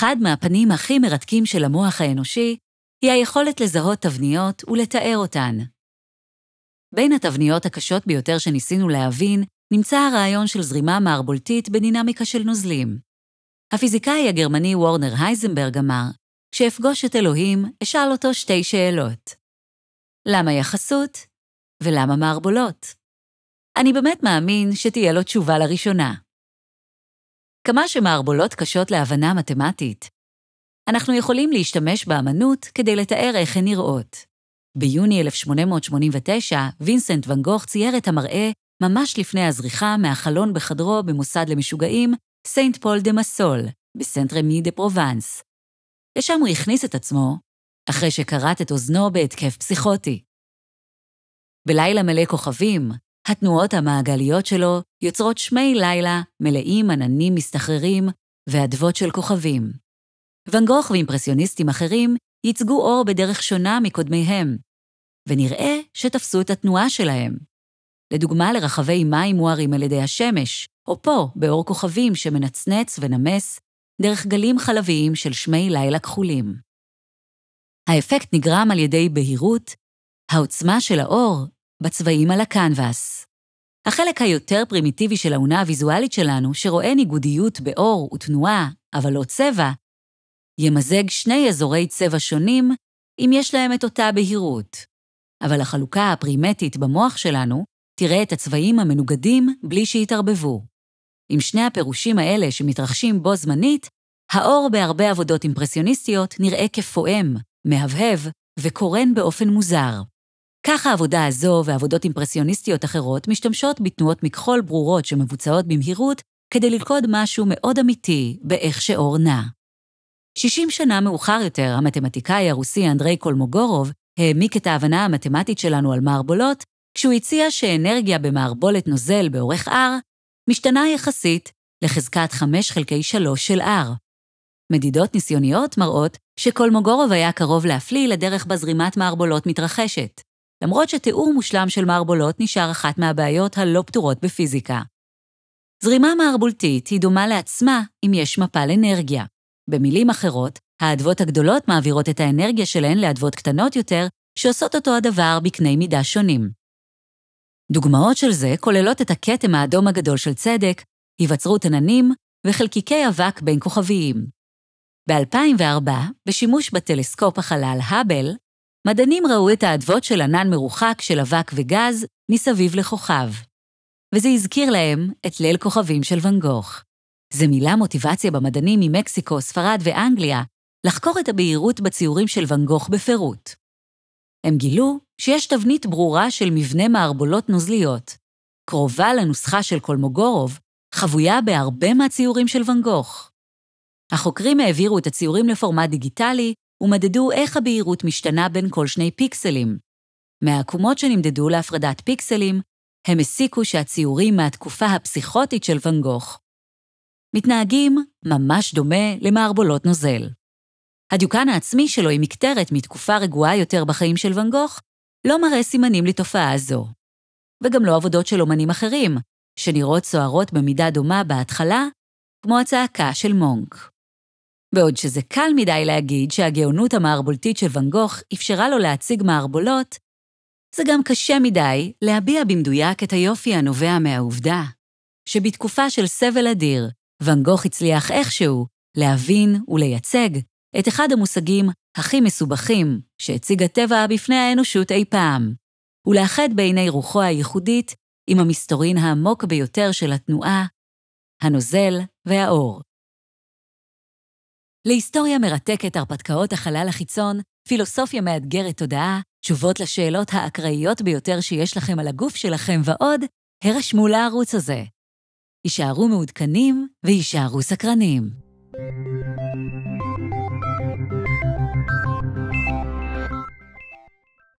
אחד מהפנים הכי מרתקים של המוח האנושי היא היכולת לזהות תבניות ולתאר אותן. בין התבניות הקשות ביותר שניסינו להבין נמצא הרעיון של זרימה מערבולתית בדינמיקה של נוזלים. הפיזיקאי הגרמני וורנר הייזנברג אמר, כשאפגוש את אלוהים, אשאל אותו שתי שאלות. למה יחסות? ולמה מערבולות? אני באמת מאמין שתהיה לו תשובה לראשונה. כמה שמערבולות קשות להבנה מתמטית. אנחנו יכולים להשתמש באמנות כדי לתאר איך הן נראות. ביוני 1889, וינסנט ואן גוך צייר את המראה ממש לפני הזריחה מהחלון בחדרו במוסד למשוגעים, סיינט פול דה מסול, בסנט רמי דה פרובנס. לשם הוא הכניס את עצמו, אחרי שכרת את אוזנו בהתקף פסיכוטי. בלילה מלא כוכבים, התנועות המעגליות שלו יוצרות שמי לילה מלאים עננים מסתחררים ואדוות של כוכבים. ואן גוך ואימפרסיוניסטים אחרים ייצגו אור בדרך שונה מקודמיהם, ונראה שתפסו את התנועה שלהם. לדוגמה, לרחבי מים מוארים על ידי השמש, או פה, באור כוכבים שמנצנץ ונמס, דרך גלים חלביים של שמי לילה כחולים. האפקט נגרם על ידי בהירות, העוצמה של האור בצבעים על הקנבס. החלק היותר פרימיטיבי של האונה הוויזואלית שלנו, שרואה ניגודיות באור ותנועה, אבל לא צבע, ימזג שני אזורי צבע שונים, אם יש להם את אותה בהירות. אבל החלוקה הפרימטית במוח שלנו תראה את הצבעים המנוגדים בלי שיתערבבו. עם שני הפירושים האלה שמתרחשים בו זמנית, האור בהרבה עבודות אימפרסיוניסטיות נראה כפועם, מהבהב וקורן באופן מוזר. כך העבודה הזו ועבודות אימפרסיוניסטיות אחרות משתמשות בתנועות מכחול ברורות שמבוצעות במהירות כדי ללכוד משהו מאוד אמיתי באיך שאור נע. 60 שנה מאוחר יותר, המתמטיקאי הרוסי אנדרי קולמוגורוב העמיק את ההבנה המתמטית שלנו על מערבולות, כשהוא הציע שאנרגיה במערבולת נוזל באורך R משתנה יחסית לחזקת 5 חלקי 3 של R. מדידות ניסיוניות מראות שקולמוגורוב היה קרוב להפליא לדרך בה זרימת מערבולות מתרחשת. למרות שתיאור מושלם של מערבולות נשאר אחת מהבעיות הלא פתורות בפיזיקה. זרימה מערבולתית היא דומה לעצמה אם יש מפל אנרגיה. במילים אחרות, האדוות הגדולות מעבירות את האנרגיה שלהן לאדוות קטנות יותר, שעושות אותו הדבר בקנה מידה שונים. דוגמאות של זה כוללות את הכתם האדום הגדול של צדק, היווצרות עננים וחלקיקי אבק בין כוכביים. ב-2004, בשימוש בטלסקופ החלל האבל, מדענים ראו את האדוות של ענן מרוחק של אבק וגז מסביב לכוכב. וזה הזכיר להם את ליל כוכבים של ואן גוך. זה מילא מוטיבציה במדענים ממקסיקו, ספרד ואנגליה לחקור את הבהירות בציורים של ואן גוך בפירוט. הם גילו שיש תבנית ברורה של מבנה מערבולות נוזליות, קרובה לנוסחה של קולמוגורוב, חבויה בהרבה מהציורים של ואן גוך. החוקרים העבירו את הציורים לפורמט דיגיטלי ומדדו איך הבהירות משתנה בין כל שני פיקסלים. מהעקומות שנמדדו להפרדת פיקסלים, הם הסיקו שהציורים מהתקופה הפסיכוטית של ואן גוך מתנהגים ממש דומה למערבולות נוזל. הדיוקן העצמי שלו עם מקטרת מתקופה רגועה יותר בחיים של ואן גוך, לא מראה סימנים לתופעה זו. וגם לא עבודות של אומנים אחרים, שנראות סוערות במידה דומה בהתחלה, כמו הצעקה של מונק. בעוד שזה קל מדי להגיד שהגאונות המערבולתית של ואן גוך אפשרה לו להציג מערבולות, זה גם קשה מדי להביע במדויק את היופי הנובע מהעובדה שבתקופה של סבל אדיר, ואן גוך הצליח איכשהו להבין ולייצג את אחד המושגים הכי מסובכים שהציג הטבע בפני האנושות אי פעם, ולאחד בעיני רוחו הייחודית עם המסתורין העמוק ביותר של התנועה, הנוזל והאור. להיסטוריה מרתקת הרפתקאות החלל החיצון, פילוסופיה מאתגרת תודעה, תשובות לשאלות האקראיות ביותר שיש לכם על הגוף שלכם ועוד, הרשמו לערוץ הזה. הישארו מעודכנים ויישארו סקרנים.